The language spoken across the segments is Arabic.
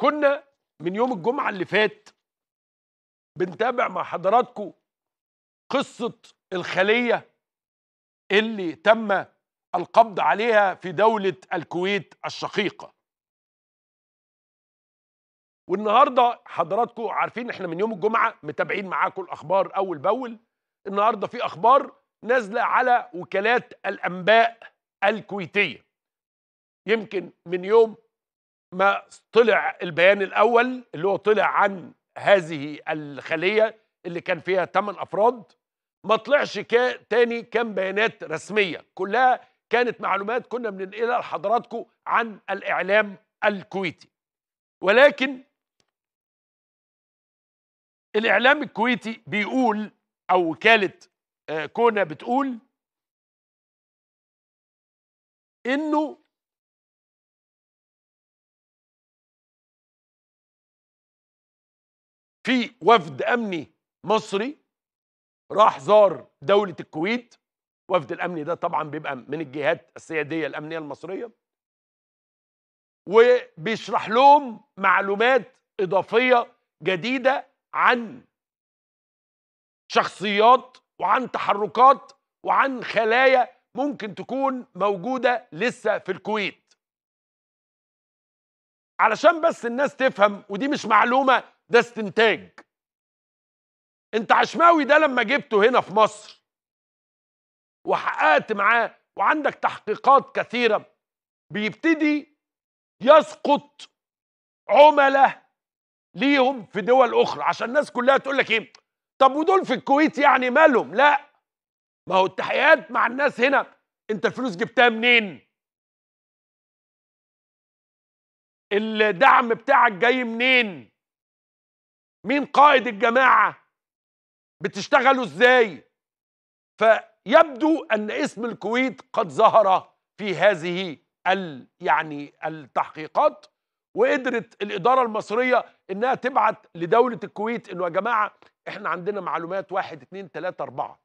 كنا من يوم الجمعة اللي فات بنتابع مع حضراتكم قصة الخلية اللي تم القبض عليها في دولة الكويت الشقيقة والنهاردة حضراتكم عارفين احنا من يوم الجمعة متابعين معاكم الأخبار أول بأول النهاردة في أخبار نازلة على وكالات الأنباء الكويتية يمكن من يوم ما طلع البيان الاول اللي هو طلع عن هذه الخليه اللي كان فيها ثمان افراد ما طلعش تاني كان بيانات رسميه كلها كانت معلومات كنا بننقلها لحضراتكم عن الاعلام الكويتي ولكن الاعلام الكويتي بيقول او وكاله آه، كونا بتقول انه في وفد امني مصري راح زار دوله الكويت وفد الامني ده طبعا بيبقى من الجهات السياديه الامنيه المصريه وبيشرح لهم معلومات اضافيه جديده عن شخصيات وعن تحركات وعن خلايا ممكن تكون موجوده لسه في الكويت علشان بس الناس تفهم ودي مش معلومه ده استنتاج انت عشماوي ده لما جبته هنا في مصر وحققت معاه وعندك تحقيقات كثيرة بيبتدي يسقط عملاء ليهم في دول أخرى عشان الناس كلها تقول لك إيه طب ودول في الكويت يعني مالهم لا ما هو التحقيقات مع الناس هنا أنت الفلوس جبتها منين الدعم بتاعك جاي منين مين قائد الجماعه بتشتغلوا ازاي فيبدو ان اسم الكويت قد ظهر في هذه ال يعني التحقيقات وقدرت الاداره المصريه انها تبعت لدوله الكويت انه يا جماعه احنا عندنا معلومات واحد اتنين تلاته اربعه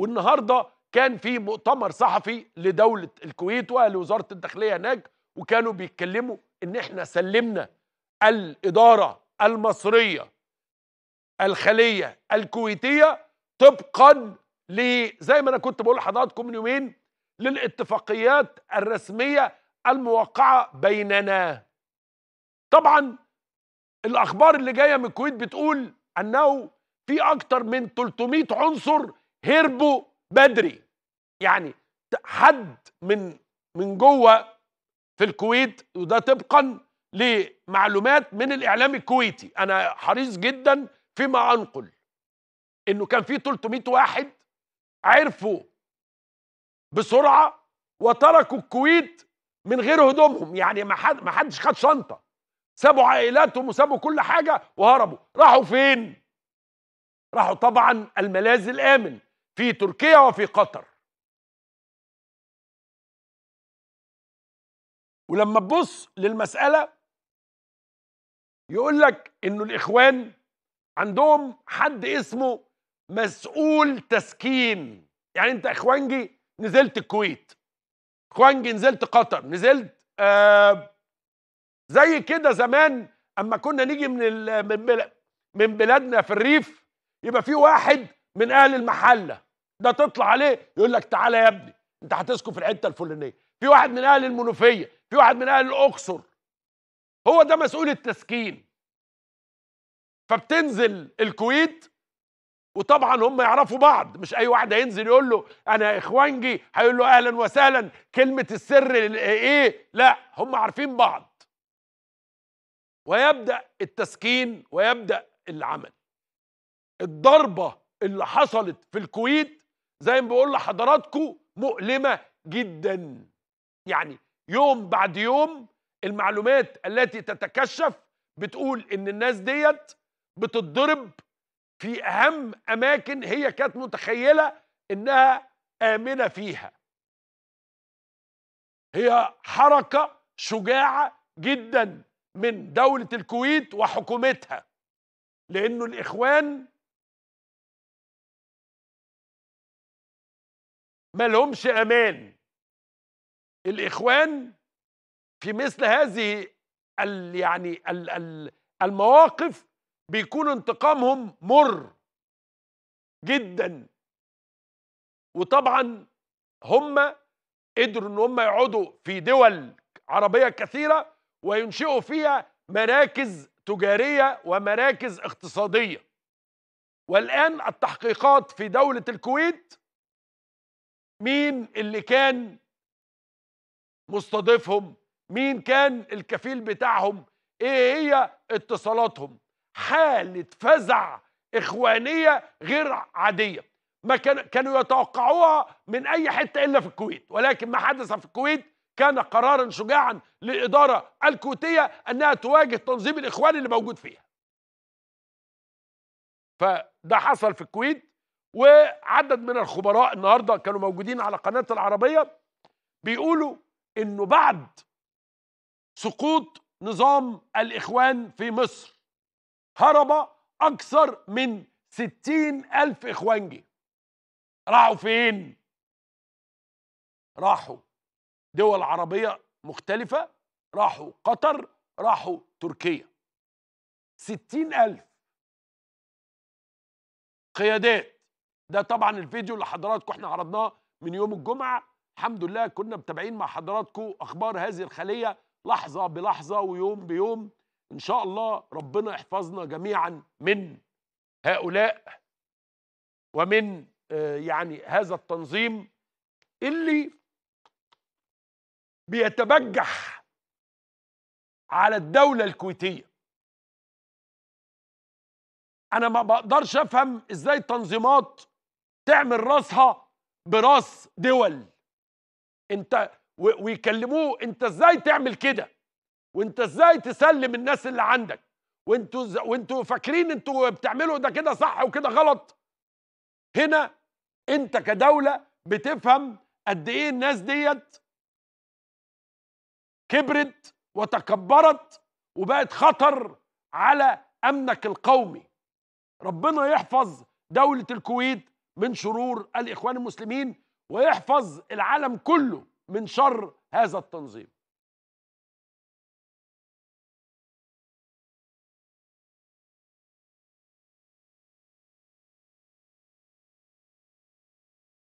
والنهارده كان في مؤتمر صحفي لدوله الكويت ولوزارة الداخليه هناك وكانوا بيتكلموا ان احنا سلمنا الاداره المصريه الخليه الكويتيه طبقا زي ما انا كنت بقول لحضراتكم من يومين للاتفاقيات الرسميه الموقعه بيننا. طبعا الاخبار اللي جايه من الكويت بتقول انه في اكتر من 300 عنصر هربوا بدري. يعني حد من من جوه في الكويت وده طبقا لمعلومات من الاعلام الكويتي انا حريص جدا فيما انقل انه كان في 300 واحد عرفوا بسرعه وتركوا الكويت من غير هدومهم يعني ما حد ما حدش خد شنطه سابوا عائلاتهم وسابوا كل حاجه وهربوا راحوا فين راحوا طبعا الملاذ الامن في تركيا وفي قطر ولما تبص للمساله يقول لك انه الاخوان عندهم حد اسمه مسؤول تسكين يعني انت اخوانجي نزلت الكويت اخوانجي نزلت قطر نزلت آه زي كده زمان اما كنا نيجي من من من بلادنا في الريف يبقى في واحد من اهل المحله ده تطلع عليه يقول لك تعالى يا ابني انت هتسكن في الحته الفلانيه في واحد من اهل المنوفيه في واحد من اهل الاقصر هو ده مسؤول التسكين فبتنزل الكويت وطبعا هم يعرفوا بعض مش اي واحد هينزل يقول له انا اخوانجي هيقول له اهلا وسهلا كلمه السر ايه لا هم عارفين بعض ويبدا التسكين ويبدا العمل الضربه اللي حصلت في الكويت زي ما بقول لحضراتكم مؤلمه جدا يعني يوم بعد يوم المعلومات التي تتكشف بتقول ان الناس ديت بتتضرب في اهم اماكن هي كانت متخيله انها امنه فيها هي حركه شجاعه جدا من دوله الكويت وحكومتها لانه الاخوان ما لهمش امان الاخوان في مثل هذه الـ يعني الـ الـ المواقف بيكون انتقامهم مر جدا وطبعا هم قدروا ان هم يقعدوا في دول عربيه كثيره وينشئوا فيها مراكز تجاريه ومراكز اقتصاديه والان التحقيقات في دوله الكويت مين اللي كان مستضيفهم مين كان الكفيل بتاعهم ايه هي اتصالاتهم حاله فزع اخوانيه غير عاديه ما كان كانوا يتوقعوها من اي حته الا في الكويت ولكن ما حدث في الكويت كان قرارا شجاعا للاداره الكويتيه انها تواجه تنظيم الاخوان اللي موجود فيها فده حصل في الكويت وعدد من الخبراء النهارده كانوا موجودين على قناه العربيه بيقولوا انه بعد سقوط نظام الاخوان في مصر هرب أكثر من ستين ألف إخوانجي راحوا فين؟ راحوا دول عربية مختلفة راحوا قطر راحوا تركيا ستين ألف قيادات ده طبعا الفيديو اللي حضراتكم احنا عرضناه من يوم الجمعة الحمد لله كنا متابعين مع حضراتكم أخبار هذه الخلية لحظة بلحظة ويوم بيوم ان شاء الله ربنا يحفظنا جميعا من هؤلاء ومن آه، يعني هذا التنظيم اللي بيتبجح على الدولة الكويتية أنا ما بقدرش أفهم إزاي تنظيمات تعمل راسها براس دول أنت ويكلموه أنت إزاي تعمل كده وانت ازاي تسلم الناس اللي عندك وانتوا ز... وانتوا فاكرين انتوا بتعملوا ده كده صح وكده غلط هنا انت كدوله بتفهم قد ايه الناس ديت كبرت وتكبرت وبقت خطر على امنك القومي ربنا يحفظ دوله الكويت من شرور الاخوان المسلمين ويحفظ العالم كله من شر هذا التنظيم